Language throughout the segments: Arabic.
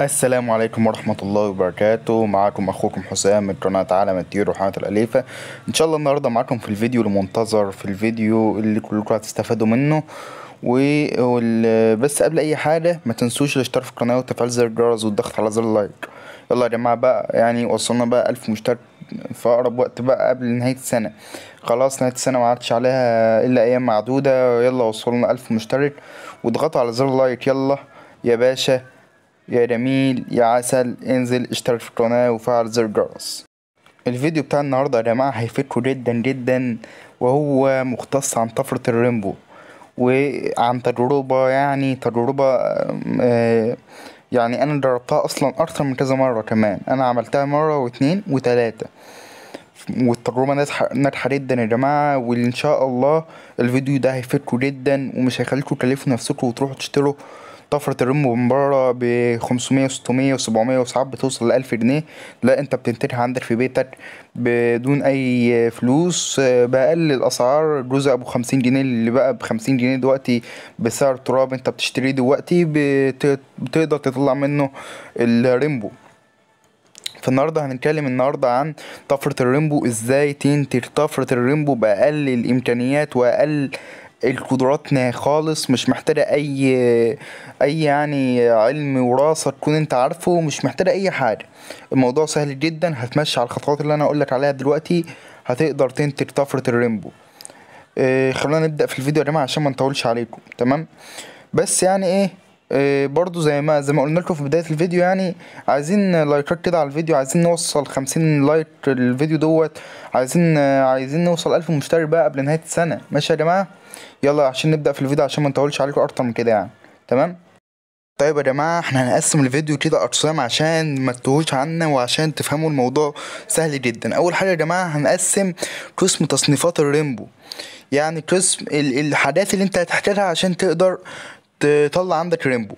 السلام عليكم ورحمة الله وبركاته معكم أخوكم حسام من قناة عالم الطيور وحياة الأليفة إن شاء الله النهاردة معكم في الفيديو المنتظر في الفيديو اللي كلكم هتستفادوا منه و... بس قبل أي حاجة ما تنسوش الاشتراك في القناة وتفعيل زر الجرس والضغط على زر اللايك يلا يا جماعة بقى يعني وصلنا بقى ألف مشترك في أقرب وقت بقى قبل نهاية السنة خلاص نهاية السنة ما عادش عليها إلا أيام معدودة يلا وصلنا ألف مشترك واضغطوا على زر اللايك يلا يا باشا يا جميل يا عسل انزل اشترك في القناة وفعل زر الجرس الفيديو بتاع النهاردة يا جماعة هيفيدكم جدا جدا وهو مختص عن طفرة الريمبو وعن تجربة يعني تجربة آه يعني انا جربتها اصلا اكتر من كذا مرة كمان انا عملتها مرة واتنين وتلاتة والتجربة ناجحة جدا يا جماعة وان شاء الله الفيديو ده هيفيدكم جدا ومش هيخليكم تكلفوا نفسكم وتروحوا تشتروا طفرة الرم من بره ب 500 و600 و700 وساعات بتوصل ل 1000 جنيه لا انت بتنتهي عندك في بيتك بدون اي فلوس آه، باقل الاسعار جزء ابو 50 جنيه اللي بقى ب 50 جنيه دلوقتي بسعر تراب انت بتشتريه دلوقتي بتقدر تطلع منه الريمبو فالنهارده هنتكلم النهارده عن طفرة الريمبو ازاي تنتج طفرة الريمبو بأقل الامكانيات وأقل القدرات خالص مش محتاجة أي أي يعني علم وراثة تكون أنت عارفه مش محتاجة أي حاجة الموضوع سهل جدا هتمشي على الخطوات اللي أنا أقولك عليها دلوقتي هتقدر تنتج طفرة الريمبو آه، خلونا نبدأ في الفيديو يا جماعة عشان ما نطولش عليكم تمام بس يعني إيه آه، برضو زي ما زي ما قلنا لكم في بدايه الفيديو يعني عايزين لايكات كده على الفيديو عايزين نوصل خمسين لايك للفيديو دوت عايزين عايزين نوصل ألف مشترك بقى قبل نهايه السنه ماشي يا جماعه يلا عشان نبدا في الفيديو عشان ما نطولش عليكم اكتر من كده يعني تمام طيب يا جماعة احنا هنقسم الفيديو كده أقسام عشان ما تتوهوش عنا وعشان تفهموا الموضوع سهل جدا أول حاجة يا جماعة هنقسم قسم تصنيفات الريمبو يعني قسم الحاجات اللي انت هتحتاجها عشان تقدر تطلع عندك ريمبو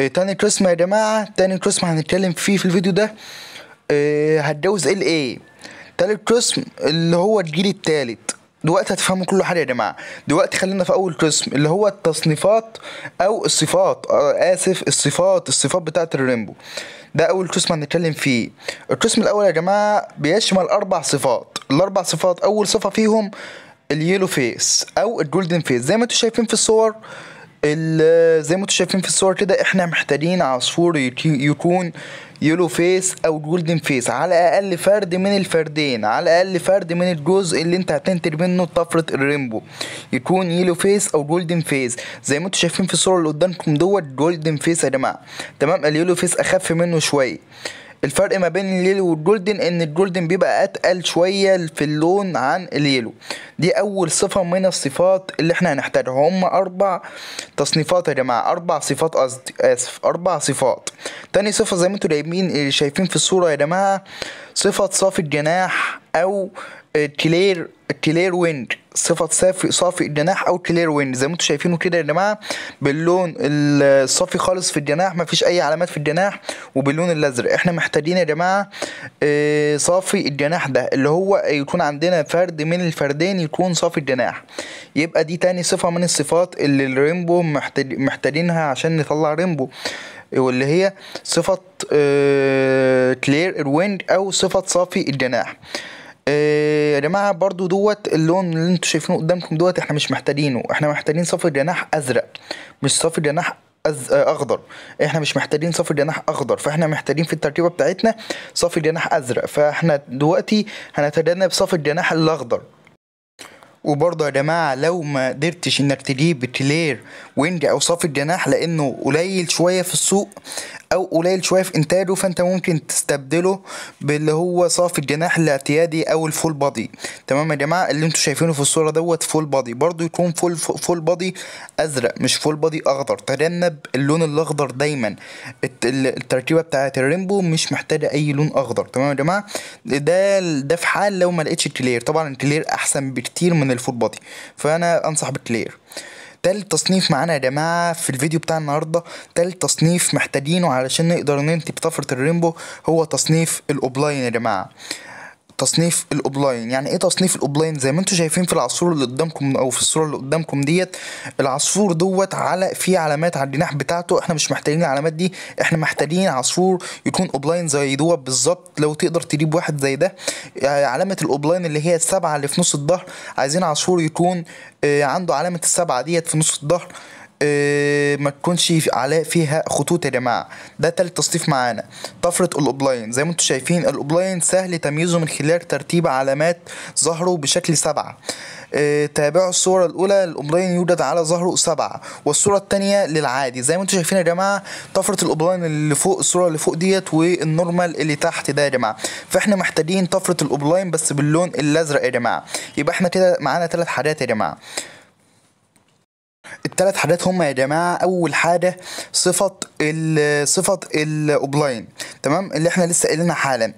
آه، تاني قسم يا جماعة تاني قسم هنتكلم فيه في الفيديو ده آه، هتجوز ال ايه تالت قسم اللي هو الجيل التالت دلوقتي هتفهموا كل حاجه يا جماعه دلوقتي خلينا في اول قسم اللي هو التصنيفات او الصفات آه، اسف الصفات الصفات بتاعه الريمبو ده اول قسم هنتكلم فيه القسم الاول يا جماعه بيشمل اربع صفات الاربع صفات اول صفه فيهم اليلو فيس او الجولدن فيس زي ما انتوا شايفين في الصور زي ما انتم شايفين في الصور كده احنا محتاجين عصفور يكون يلو فيس او جولدن فيس على الاقل فرد من الفردين على الاقل فرد من الجزء اللي انت هتنتج منه طفره الريمبو يكون يلو فيس او جولدن فيس زي ما انتم شايفين في الصوره اللي قدامكم دوت جولدن فيس يا جماعه تمام اليلو فيس اخف منه شويه الفرق ما بين اليلو والجولدن ان الجولدن بيبقى اتقل شويه في اللون عن اليلو دي اول صفه من الصفات اللي احنا هنحتاجها هم اربع تصنيفات يا جماعه اربع صفات قصدي اسف اربع صفات تاني صفه زي ما انتوا شايفين شايفين في الصوره يا جماعه صفه صافي الجناح او تيلير تيلير ويند صفة صافي صافي الجناح او تيلير ويند زي ما انتم شايفينه كده يا جماعه باللون الصافي خالص في الجناح مفيش اي علامات في الجناح وباللون الازرق احنا محتاجين يا جماعه آه، صافي الجناح ده اللي هو يكون عندنا فرد من الفردين يكون صافي الجناح يبقى دي تاني صفه من الصفات اللي الريمبو محتاجينها عشان نطلع ريمبو واللي هي صفه آه، كلير الويند او صفه صافي الجناح آه، يا جماعه برضو دوت اللون اللي انتوا شايفينه قدامكم دوت احنا مش محتاجينه احنا محتاجين صفر جناح ازرق مش صفر جناح أز... آه، اخضر احنا مش محتاجين صافي جناح اخضر فاحنا محتاجين في التركيبه بتاعتنا صافي جناح ازرق فاحنا دلوقتي هنتجنب صافي الجناح الاخضر وبرضه يا جماعه لو ما قدرتش انك تجيب كلير وينج او صافي الجناح لانه قليل شويه في السوق او قليل شويه في انتاجه فانت ممكن تستبدله باللي هو صافي الجناح الاعتيادي او الفول بادي تمام يا جماعه اللي انتوا شايفينه في الصوره دوت فول بادي برضو يكون فول فول بادي ازرق مش فول بادي اخضر تجنب اللون الاخضر دايما التركيبه بتاعه الريمبو مش محتاجه اي لون اخضر تمام يا جماعه ده ده في حال لو ما لقيتش الكلير طبعا الكلير احسن بكتير من الفول بادي فانا انصح بالكلير تالت تصنيف معانا يا جماعه في الفيديو بتاع النهارده تالت تصنيف محتاجينه علشان نقدر ننتج طفره الرينبو هو تصنيف الاوبلاين يا جماعه تصنيف الاوبلاين يعني ايه تصنيف الاوبلاين زي ما انتم شايفين في العصفور اللي قدامكم او في الصوره اللي قدامكم ديت العصفور دوت على في علامات على الجناح بتاعته احنا مش محتاجين العلامات دي احنا محتاجين عصفور يكون اوبلاين زي دوت بالظبط لو تقدر تجيب واحد زي ده آه، علامه الاوبلاين اللي هي السبعه اللي في نص الظهر عايزين عصفور يكون آه، عنده علامه السبعه ديت في نص الظهر آه، ما تكونش على فيها خطوط يا جماعه ده تالت تصنيف معانا طفره الاوبلاين زي ما انتم شايفين الاوبلاين سهل تمييزه من خلال ترتيب علامات ظهره بشكل سبعه آه، تابعوا الصورة الأولى الأوبلاين يوجد على ظهره سبعة والصورة التانية للعادي زي ما انتم شايفين يا جماعة طفرة الأوبلاين اللي فوق الصورة اللي فوق ديت والنورمال اللي تحت ده يا جماعة فاحنا محتاجين طفرة الأوبلاين بس باللون الأزرق يا جماعة يبقى احنا كده معانا ثلاث حاجات يا جماعة الثلاث حاجات هم يا جماعه اول حاجه صفه الـ صفه الاوبلاين تمام اللي احنا لسه قايلينها حالا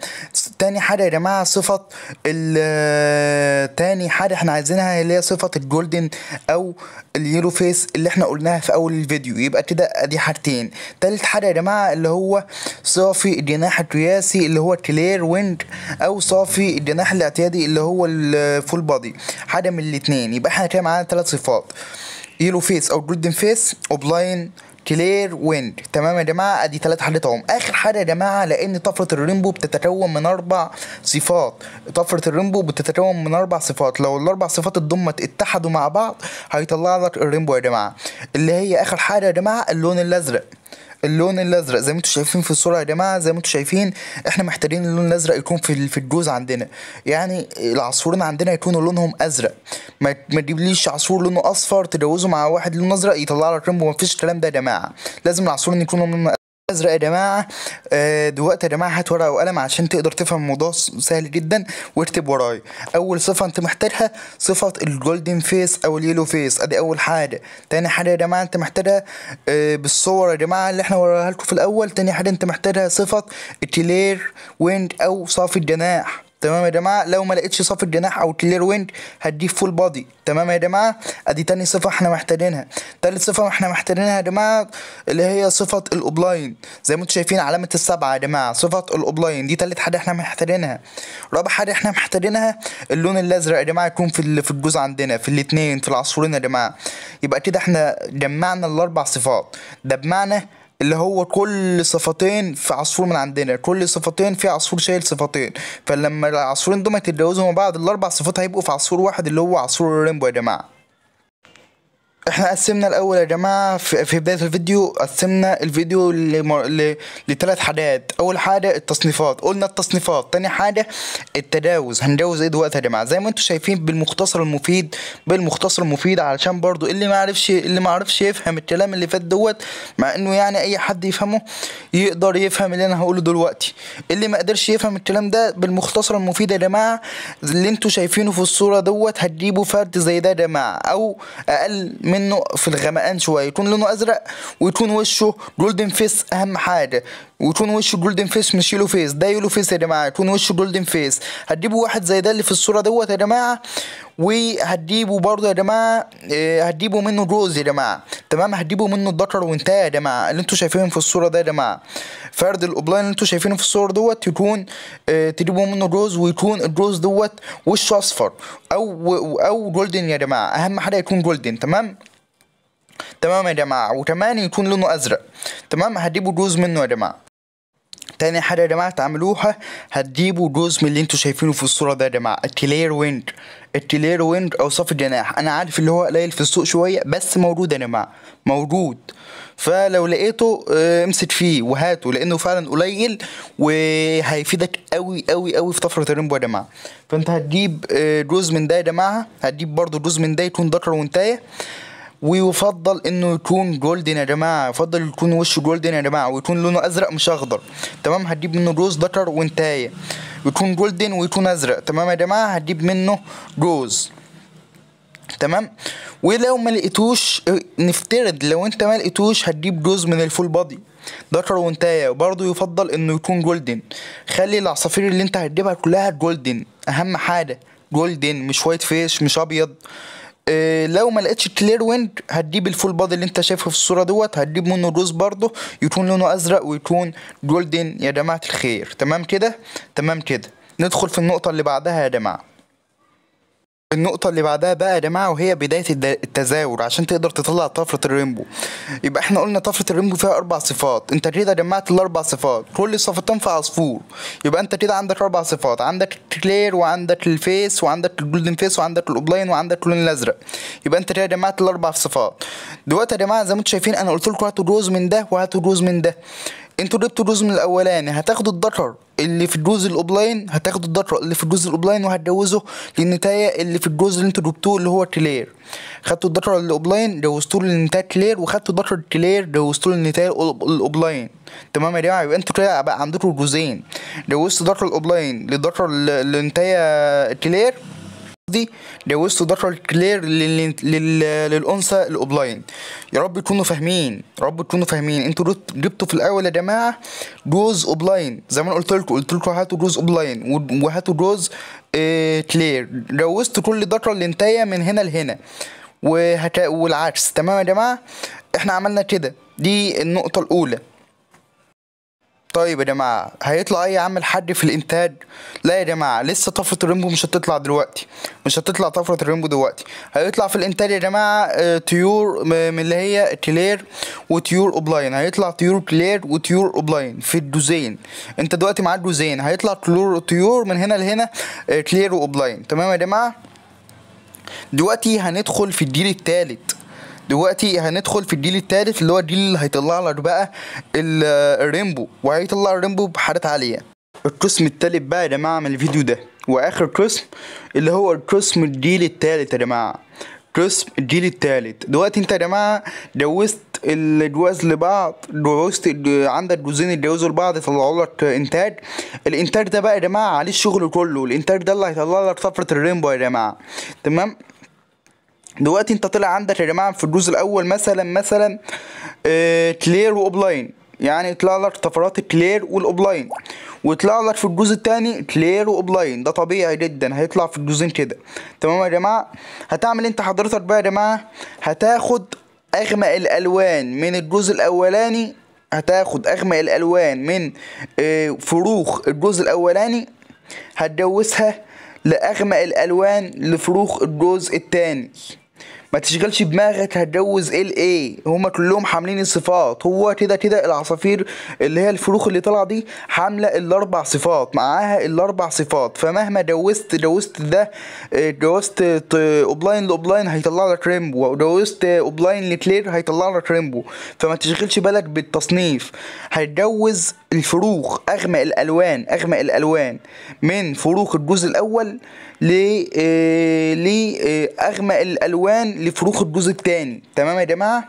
تاني حاجه يا جماعه صفه ال تاني حاجه احنا عايزينها اللي هي صفه الجولدن او اليلو فيس اللي احنا قلناها في اول الفيديو يبقى كده ادي حاجتين تالت حاجه يا جماعه اللي هو صافي الجناح القياسي اللي هو كلير ويند او صافي الجناح الاعتيادي اللي هو الفول بادي حاجه من الاتنين يبقى احنا كده معانا تلات صفات يلو فيس او جولدن فيس اوبلاين كلير ويند تمام يا جماعه ادي ثلاث حاجات اهم اخر حاجه يا جماعه لان طفره الرينبو بتتكون من اربع صفات طفره الرينبو بتتكون من اربع صفات لو الاربع صفات الضمه اتحدوا مع بعض هيطلع لك الرينبو يا جماعه اللي هي اخر حاجه يا جماعه اللون الازرق اللون الازرق زي ما انتم شايفين في الصوره يا جماعه زي ما انتم شايفين احنا محتاجين اللون الازرق يكون في في الجوز عندنا يعني العصفورين عندنا يكونوا لونهم ازرق ما تجيبليش عصفور لونه اصفر تجوزه مع واحد لونه ازرق يطلع لك ريمبو فيش الكلام ده يا جماعه لازم العصفورين يكونوا لونهم ازرق يا جماعه آه، دلوقتي يا جماعه هات ورقه وقلم عشان تقدر تفهم الموضوع سهل جدا واكتب ورايا اول صفه انت محتاجها صفه الجولدن فيس او اليلو فيس ادي اول حاجه تاني حاجه يا جماعه انت محتاجها آه، بالصور يا جماعه اللي احنا وراها لكم في الاول تاني حاجه انت محتاجها صفه التلير ويند او صافي الجناح تمام يا جماعه لو ما لقيتش صف الجناح او كلير وينج هتجيب فول بادي تمام يا جماعه ادي تاني صفه احنا محتاجينها تالت صفه احنا محتاجينها يا جماعه اللي هي صفه الاوبلاين زي ما انتم شايفين علامه السبعه يا جماعه صفه الاوبلاين دي تالت حاجه احنا محتاجينها رابع حاجه احنا محتاجينها اللون الازرق يا جماعه يكون في في الجزء عندنا في الاثنين في العصفورين يا جماعه يبقى كده احنا جمعنا الاربع صفات ده بمعنى اللي هو كل صفتين في عصفور من عندنا كل صفتين في عصفور شايل صفتين فلما العصفورين دول ما يتجاوزوا مع بعض الاربع صفات هيبقوا في عصفور واحد اللي هو عصفور الريمبو يا جماعه احنا قسمنا الاول يا جماعه في بدايه الفيديو قسمنا الفيديو لثلاث حاجات اول حاجه التصنيفات قلنا التصنيفات تاني حاجه التجاوز هنجاوز ايه دلوقتي يا جماعه زي ما انتم شايفين بالمختصر المفيد بالمختصر المفيد علشان برضو اللي ما عرفش اللي ما عرفش يفهم الكلام اللي فات دوت مع انه يعني اي حد يفهمه يقدر يفهم اللي انا هقوله دلوقتي اللي ما قدرش يفهم الكلام ده بالمختصر المفيد يا جماعه اللي انتم شايفينه في الصوره دوت هتجيبوا فرد زي ده يا جماعه او اقل منه في الغمقان شويه يكون لونه ازرق ويكون وشه جولدن فيس اهم حاجه ويكون وشه جولدن فيس مش يلو فيس ده يلو فيس يا جماعه يكون وشه جولدن فيس هتجيبوا واحد زي ده اللي في الصوره دوت يا جماعه وهتجيبوا برضه يا جماعه آه، هتجيبوا منه جوز يا جماعه تمام هتجيبوا منه الذكر وانتهى يا جماعه اللي انتوا شايفينه في الصوره ده يا جماعه فرد الاوبلاين اللي انتوا شايفينه في الصوره دوت يكون آه، تجيبوا منه جوز ويكون الجوز دوت وشه اصفر او او جولدن يا جماعه اهم حاجه يكون جولدن تمام تمام يا جماعه وكمان يكون لونه ازرق تمام هتجيبوا جوز منه يا جماعه تاني حاجه يا جماعه تعملوها هتجيبوا جزء من اللي انتوا شايفينه في الصوره ده يا جماعه التلير ويند التلير ويند او صف الجناح انا عارف اللي هو قليل في السوق شويه بس موجود يا جماعه موجود فلو لقيته آه، امسك فيه وهاته لانه فعلا قليل وهيفيدك أوي أوي أوي في طفره الرينبو يا جماعه فانت هتجيب آه، جزء من ده يا جماعه هتجيب برضه جزء من ده يكون ذكر وانتايه ويفضل انه يكون جولدن يا جماعه يفضل يكون وشه جولدن يا جماعه ويكون لونه ازرق مش اخضر تمام هتجيب منه جوز ذكر وانتايه يكون جولدن ويكون ازرق تمام يا جماعه هتجيب منه جوز تمام ولو ما لقيتوش نفترض لو انت ما لقيتوش هتجيب جوز من الفول بادي ذكر وانتايه برضه يفضل انه يكون جولدن خلي العصافير اللي انت هتجيبها كلها جولدن اهم حاجه جولدن مش وايت فيش مش ابيض آه، لو ما لقيتش كلير ويند هتجيب الفول بادي اللي انت شايفه في الصوره دوت هتجيب منه الروز برضه يكون لونه ازرق ويكون جولدن يا جماعه الخير تمام كده تمام كده ندخل في النقطه اللي بعدها يا جماعه النقطة اللي بعدها بقى يا جماعة وهي بداية التزاور عشان تقدر تطلع طفرة الريمبو يبقى احنا قلنا طفرة الريمبو فيها أربع صفات انت كده جمعت الأربع صفات كل صفتين في عصفور يبقى انت كده عندك أربع صفات عندك الكلير وعندك الفيس وعندك الجولدن فيس وعندك الأوبلاين وعندك اللون الأزرق يبقى انت كده جمعت الأربع صفات دلوقتي يا جماعة زي ما انتم شايفين أنا قلت لكم هاتوا جوز من ده وهاتوا جوز من ده انتوا جبتوا جوز من الأولاني هتاخدوا الذكر اللي في الجزء الاوبلاين هتاخدوا الدكتور اللي في الجزء الاوبلاين وهتجوزه للنتايه اللي في الجزء اللي انتوا جبتوه اللي هو التلاير خدتوا الدرة الاوبلاين جوزتوه للنتايه التلاير وخدتوا الدكتور التلاير جوزتوه للنتايه الاوبلاين تمام يا جماعه يبقى انتوا كده بقى عندكم جوزين جوزتوا الدكتور الاوبلاين للدرة للنتاية التلاير قصدي لويست دارل كلير للانثى الاوبلاين يا رب تكونوا فاهمين يا رب تكونوا فاهمين انتوا جبتوا في الاول يا جماعه جوز اوبلاين زي ما انا قلت لكم قلت لكم هاتوا جوز اوبلاين وهاتوا جوز آه، كلير كلير لويست كل دارل لنتايه من هنا لهنا والعكس تمام يا جماعه احنا عملنا كده دي النقطه الاولى طيب يا جماعه هيطلع اي عامل حد في الانتاج لا يا جماعه لسه طفره الريمبو مش هتطلع دلوقتي مش هتطلع طفره الريمبو دلوقتي هيطلع في الانتاج يا جماعه آه، طيور من اللي هي كلير وطيور اوبلاين هيطلع طيور كلير وطيور اوبلاين في الدوزين انت دلوقتي معاك دوزين هيطلع طيور من هنا لهنا كلير آه، واوبلاين تمام يا جماعه دلوقتي هندخل في الجيل التالت دلوقتي هندخل في الجيل الثالث اللي هو الجيل اللي هيطلع لك بقى الريمبو وهيطلع الريمبو بحاجات عاليه القسم التالت بقى يا جماعه من الفيديو ده واخر قسم اللي هو القسم الجيل الثالث يا جماعه قسم الجيل الثالث دلوقتي انت يا جماعه جوزت الجواز لبعض جوزت عندك جوزين اتجوزوا لبعض طلعوا لك انتاج الانتاج ده بقى يا جماعه عليه الشغل كله الانتاج ده اللي هيطلع لك طفره الريمبو يا جماعه تمام دلوقتي انت طلع عندك يا جماعه في الجزء الاول مثلا مثلا كلير آه، واوبلاين يعني يطلع لك طفرات كلير والاوبلاين ويطلع لك في الجزء الثاني كلير واوبلاين ده طبيعي جدا هيطلع في الجزئين كده تمام يا جماعه هتعمل إيه انت حضرتك بقى يا جماعه هتاخد اغمق الالوان من الجزء الاولاني هتاخد اغمق الالوان من آه، فروخ الجزء الاولاني هتجوزها لاغمق الالوان لفروخ الجزء الثاني ما تشغلش دماغك هتجوز ال ايه هما كلهم حاملين الصفات هو كده كده العصافير اللي هي الفروخ اللي طالعه دي حامله الاربع صفات معاها الاربع صفات فمهما جوزت جوزت ده جوزت اوبلاين لاوبلاين هيطلع لك ريمبو وجوزت اوبلاين لكلير هيطلع لك ريمبو فما تشغلش بالك بالتصنيف هتجوز الفروخ اغمق الالوان اغمق الالوان من فروخ الجزء الاول لأغمق آه، آه، الألوان لفروخ الجزء الثاني تمام يا جماعة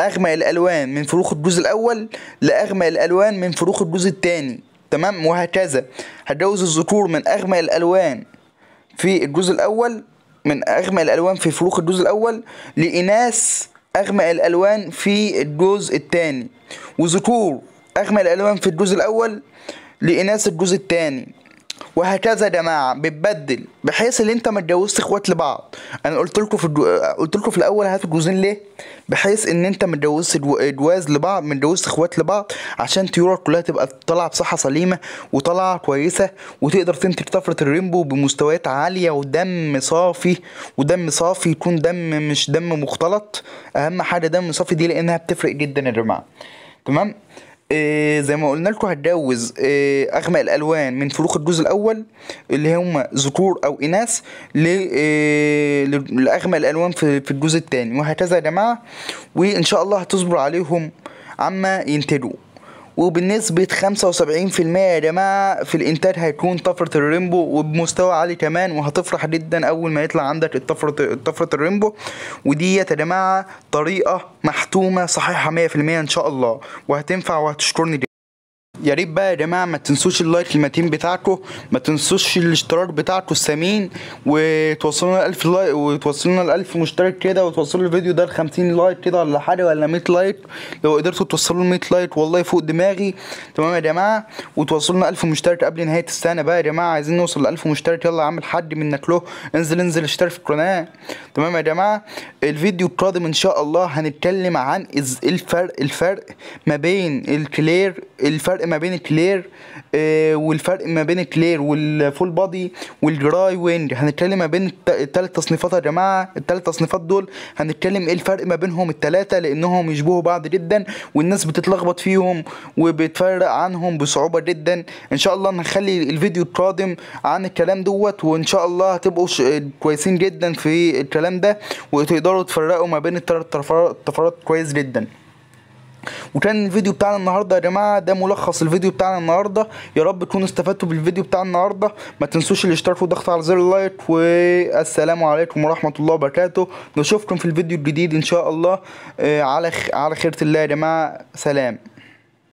أغمق الألوان من فروخ الجزء الأول لأغمق الألوان من فروخ الجزء الثاني تمام وهكذا هتجوز الذكور من أغمق الألوان في الجزء الأول من أغمق الألوان في فروخ الجزء الأول لإناث أغمق الألوان في الجزء الثاني وذكور أغمق الألوان في الجزء الأول لإناث الجزء الثاني وهكذا يا جماعه بتبدل بحيث ان انت ما تجوزش اخوات لبعض انا قلت لكم في الدو... قلت لكم في الاول هات الجوزين ليه بحيث ان انت ما تجوزش جواز لبعض ما تجوزش اخوات لبعض عشان طيورك كلها تبقى طالعه بصحه سليمه وطالعه كويسه وتقدر تنتج طفره الريمبو بمستويات عاليه ودم صافي ودم صافي يكون دم مش دم مختلط اهم حاجه دم صافي دي لانها بتفرق جدا يا جماعه تمام إيه زي ما قلنا لكم هتجوز إيه اغمق الالوان من فروخ الجزء الاول اللي هم ذكور او اناث إيه الالوان في, في الجزء الثاني وهكذا يا جماعه وان شاء الله هتصبر عليهم عما ينتجوا وبنسبة 75% يا جماعة في الإنتاج هيكون طفرة الريمبو وبمستوى عالي كمان وهتفرح جدا أول ما يطلع عندك الطفرة طفرة الريمبو وديت يا جماعة طريقة محتومة صحيحة 100% إن شاء الله وهتنفع وهتشكرني جدا يا ريت بقى يا جماعه ما تنسوش اللايك المتين بتاعكم ما تنسوش الاشتراك بتاعكم الثمين وتوصلنا ل 1000 لايك وتوصلنا ل 1000 مشترك كده وتوصلوا الفيديو ده ل 50 لايك كده ولا حاجه ولا 100 لايك لو قدرتوا توصلوا ل 100 لايك والله فوق دماغي تمام يا جماعه وتوصلنا 1000 مشترك قبل نهايه السنه بقى يا جماعه عايزين نوصل ل 1000 مشترك يلا يا عم الحاج منك له انزل انزل اشترك في القناه تمام يا جماعه الفيديو القادم ان شاء الله هنتكلم عن الفرق الفرق ما بين الكلير الفرق ما بين الكلير آه، والفرق ما بين الكلير والفول بادي والدراي وينج هنتكلم ما بين الثلاث تصنيفات يا جماعه الثلاث تصنيفات دول هنتكلم ايه الفرق ما بينهم الثلاثه لانهم يشبهوا بعض جدا والناس بتتلخبط فيهم وبتفرق عنهم بصعوبه جدا ان شاء الله هنخلي الفيديو القادم عن الكلام دوت وان شاء الله هتبقوا كويسين جدا في الكلام ده وتقدروا تفرقوا ما بين الثلاث طرفات كويس جدا وكان الفيديو بتاعنا النهارده يا جماعه ده ملخص الفيديو بتاعنا النهارده يا رب تكونوا استفدتوا بالفيديو بتاع النهارده ما تنسوش الاشتراك والضغط على زر اللايك والسلام عليكم ورحمه الله وبركاته نشوفكم في الفيديو الجديد ان شاء الله آه، على على خيره الله يا جماعه سلام